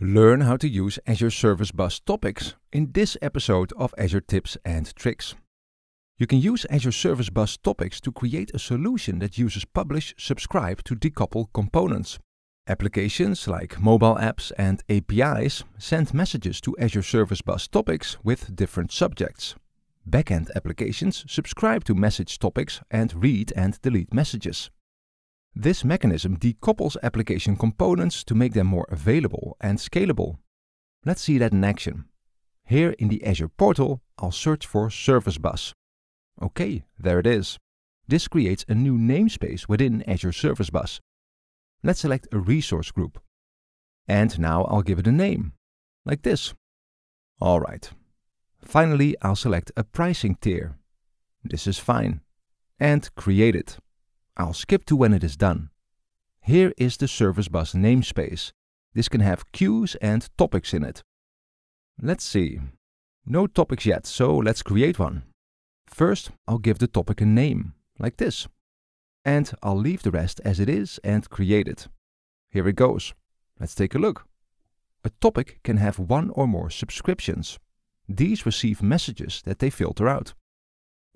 Learn how to use Azure Service Bus topics in this episode of Azure Tips and Tricks. You can use Azure Service Bus topics to create a solution that uses publish, subscribe to decouple components. Applications like mobile apps and APIs send messages to Azure Service Bus topics with different subjects. Backend applications subscribe to message topics and read and delete messages. This mechanism decouples application components to make them more available and scalable. Let's see that in action. Here in the Azure portal, I'll search for Service Bus. Okay, there it is. This creates a new namespace within Azure Service Bus. Let's select a resource group. And now I'll give it a name, like this. All right. Finally, I'll select a pricing tier. This is fine. And create it. I'll skip to when it is done. Here is the service bus namespace. This can have queues and topics in it. Let's see. No topics yet, so let's create one. First, I'll give the topic a name, like this. And I'll leave the rest as it is and create it. Here it goes. Let's take a look. A topic can have one or more subscriptions. These receive messages that they filter out.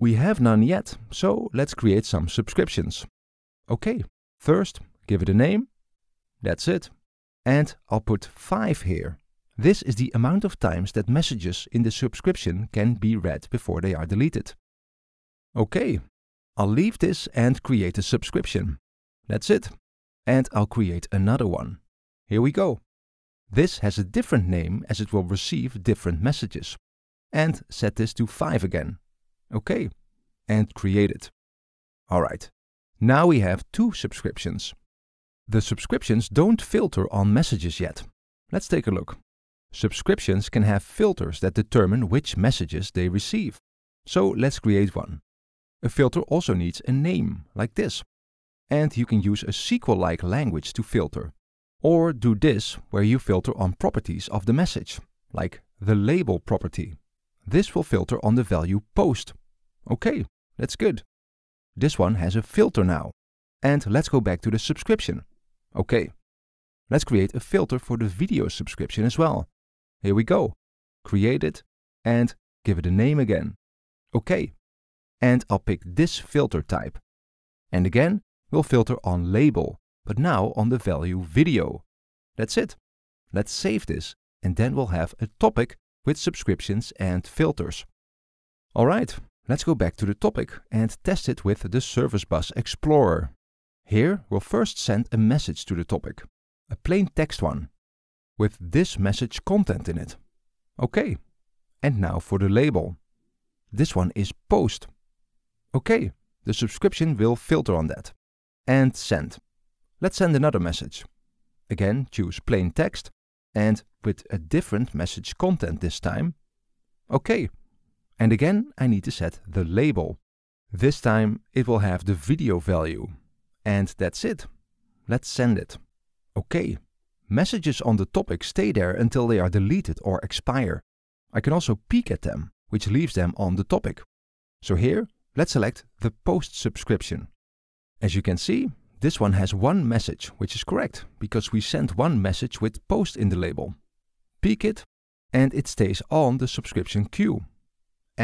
We have none yet, so let's create some subscriptions. Okay, first give it a name. That's it. And I'll put 5 here. This is the amount of times that messages in the subscription can be read before they are deleted. Okay, I'll leave this and create a subscription. That's it. And I'll create another one. Here we go. This has a different name as it will receive different messages. And set this to 5 again. OK, and create it. All right, now we have two subscriptions. The subscriptions don't filter on messages yet. Let's take a look. Subscriptions can have filters that determine which messages they receive. So let's create one. A filter also needs a name, like this. And you can use a SQL-like language to filter. Or do this, where you filter on properties of the message, like the label property. This will filter on the value post, Okay, that's good. This one has a filter now. And let's go back to the subscription. Okay, let's create a filter for the video subscription as well. Here we go. Create it and give it a name again. Okay, and I'll pick this filter type. And again, we'll filter on label, but now on the value video. That's it. Let's save this and then we'll have a topic with subscriptions and filters. All right, Let's go back to the topic and test it with the Service Bus Explorer. Here, we'll first send a message to the topic, a plain text one, with this message content in it. OK. And now for the label. This one is post. OK, the subscription will filter on that. And send. Let's send another message. Again, choose plain text and with a different message content this time. OK, and again, I need to set the label. This time it will have the video value. And that's it. Let's send it. Okay. Messages on the topic stay there until they are deleted or expire. I can also peek at them, which leaves them on the topic. So here, let's select the post subscription. As you can see, this one has one message, which is correct, because we sent one message with post in the label. Peek it, and it stays on the subscription queue.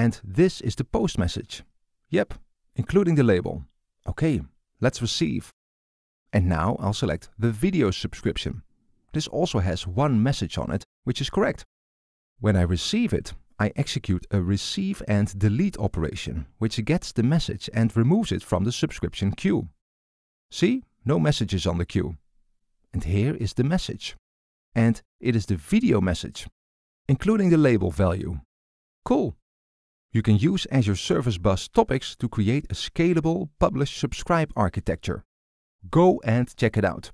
And this is the post message. Yep, including the label. Okay, let's receive. And now I'll select the video subscription. This also has one message on it, which is correct. When I receive it, I execute a receive and delete operation, which gets the message and removes it from the subscription queue. See, no messages on the queue. And here is the message. And it is the video message, including the label value. Cool. You can use Azure Service Bus topics to create a scalable publish subscribe architecture. Go and check it out.